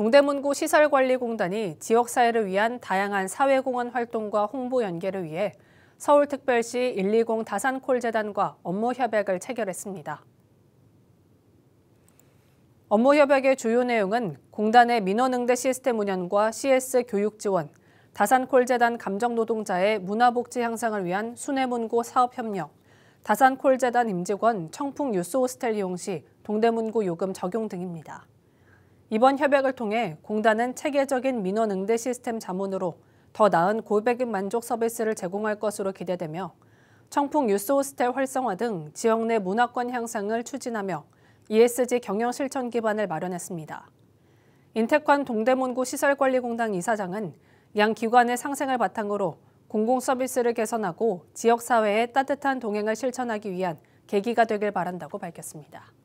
동대문구 시설관리공단이 지역사회를 위한 다양한 사회공헌 활동과 홍보 연계를 위해 서울특별시 120 다산콜재단과 업무협약을 체결했습니다. 업무협약의 주요 내용은 공단의 민원응대 시스템 운영과 CS 교육 지원, 다산콜재단 감정노동자의 문화복지 향상을 위한 순회문고 사업협력, 다산콜재단 임직원 청풍 유스호스텔 이용 시 동대문구 요금 적용 등입니다. 이번 협약을 통해 공단은 체계적인 민원 응대 시스템 자문으로 더 나은 고객인 만족 서비스를 제공할 것으로 기대되며 청풍 유스 호스텔 활성화 등 지역 내 문화권 향상을 추진하며 ESG 경영 실천 기반을 마련했습니다. 인태관 동대문구 시설관리공단 이사장은 양 기관의 상생을 바탕으로 공공서비스를 개선하고 지역사회의 따뜻한 동행을 실천하기 위한 계기가 되길 바란다고 밝혔습니다.